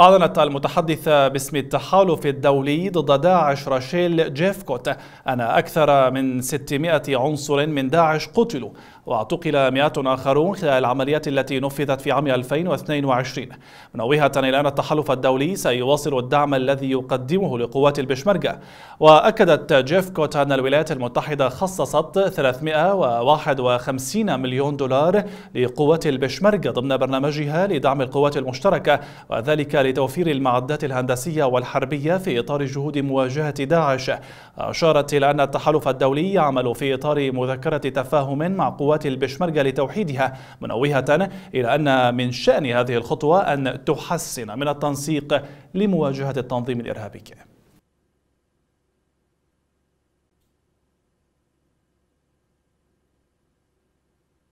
أعلنت المتحدثة باسم التحالف الدولي ضد داعش راشيل جيفكوت أن أكثر من 600 عنصر من داعش قتلوا واعتقل مئات آخرون خلال العمليات التي نفذت في عام 2022 منوهة إلى أن التحالف الدولي سيواصل الدعم الذي يقدمه لقوات البشمركة وأكدت جيفكوت أن الولايات المتحدة خصصت 351 مليون دولار لقوات البشمركة ضمن برنامجها لدعم القوات المشتركة وذلك لتوفير المعدات الهندسية والحربية في إطار جهود مواجهة داعش أشارت إلى أن التحالف الدولي يعمل في إطار مذكرة تفاهم مع قوات البشمركة لتوحيدها منوهة إلى أن من شأن هذه الخطوة أن تحسن من التنسيق لمواجهة التنظيم الإرهابي